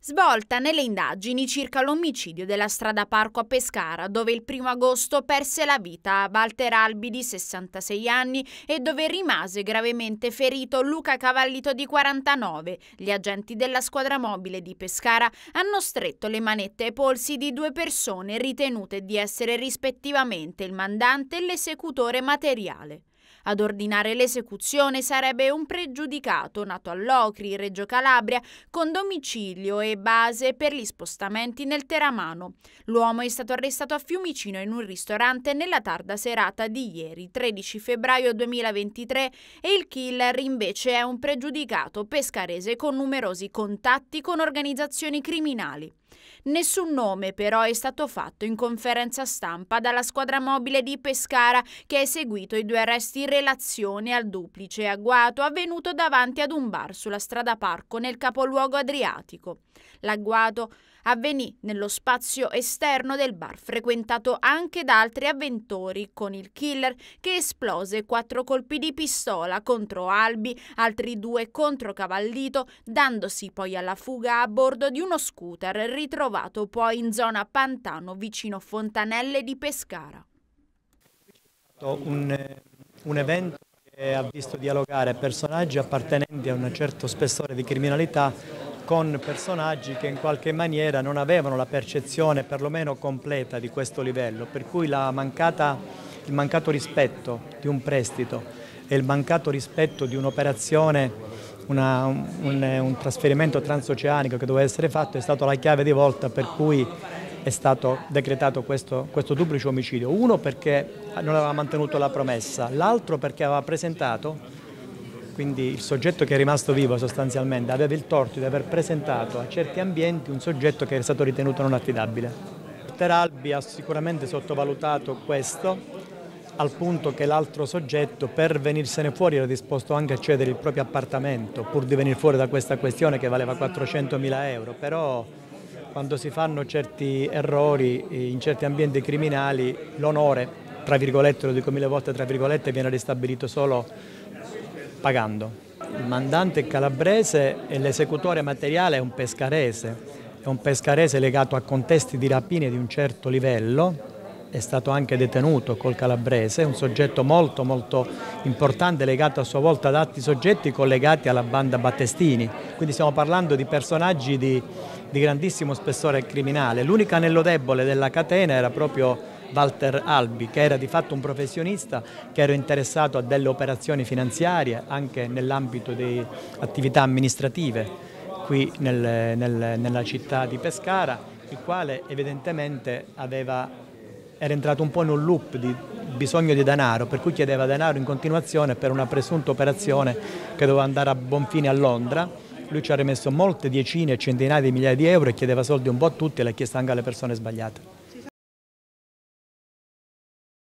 svolta nelle indagini circa l'omicidio della strada Parco a Pescara, dove il 1 agosto perse la vita Walter Albi di 66 anni e dove rimase gravemente ferito Luca Cavallito di 49. Gli agenti della squadra mobile di Pescara hanno stretto le manette ai polsi di due persone ritenute di essere rispettivamente il mandante e l'esecutore materiale. Ad ordinare l'esecuzione sarebbe un pregiudicato nato a Locri, Reggio Calabria, con domicilio e base per gli spostamenti nel Teramano. L'uomo è stato arrestato a Fiumicino in un ristorante nella tarda serata di ieri, 13 febbraio 2023, e il killer invece è un pregiudicato pescarese con numerosi contatti con organizzazioni criminali. Nessun nome però è stato fatto in conferenza stampa dalla squadra mobile di Pescara che ha eseguito i due arresti in relazione al duplice agguato avvenuto davanti ad un bar sulla strada Parco nel capoluogo adriatico. L'agguato avvenì nello spazio esterno del bar, frequentato anche da altri avventori, con il killer che esplose quattro colpi di pistola contro Albi, altri due contro Cavallito, dandosi poi alla fuga a bordo di uno scooter ritrovato poi in zona Pantano vicino Fontanelle di Pescara. Un, un evento che ha visto dialogare personaggi appartenenti a un certo spessore di criminalità con personaggi che in qualche maniera non avevano la percezione perlomeno completa di questo livello, per cui mancata, il mancato rispetto di un prestito e il mancato rispetto di un'operazione una, un, un, trasferimento transoceanico che doveva essere fatto è stata la chiave di volta per cui è stato decretato questo, questo duplice omicidio. Uno perché non aveva mantenuto la promessa, l'altro perché aveva presentato quindi il soggetto che è rimasto vivo sostanzialmente aveva il torto di aver presentato a certi ambienti un soggetto che era stato ritenuto non affidabile. Teralbi ha sicuramente sottovalutato questo al punto che l'altro soggetto per venirsene fuori era disposto anche a cedere il proprio appartamento pur di venire fuori da questa questione che valeva 400.000 euro, però quando si fanno certi errori eh, in certi ambienti criminali l'onore, tra virgolette, lo dico mille volte, tra virgolette, viene ristabilito solo pagando. Il mandante calabrese e l'esecutore materiale è un pescarese, è un pescarese legato a contesti di rapine di un certo livello, è stato anche detenuto col calabrese, un soggetto molto molto importante legato a sua volta ad altri soggetti collegati alla banda Battestini, quindi stiamo parlando di personaggi di, di grandissimo spessore criminale. L'unico anello debole della catena era proprio Walter Albi, che era di fatto un professionista che era interessato a delle operazioni finanziarie anche nell'ambito di attività amministrative qui nel, nel, nella città di Pescara, il quale evidentemente aveva, era entrato un po' in un loop di bisogno di denaro, per cui chiedeva denaro in continuazione per una presunta operazione che doveva andare a buon fine a Londra. Lui ci ha rimesso molte decine e centinaia di migliaia di euro e chiedeva soldi un po' a tutti e l'ha chiesto anche alle persone sbagliate.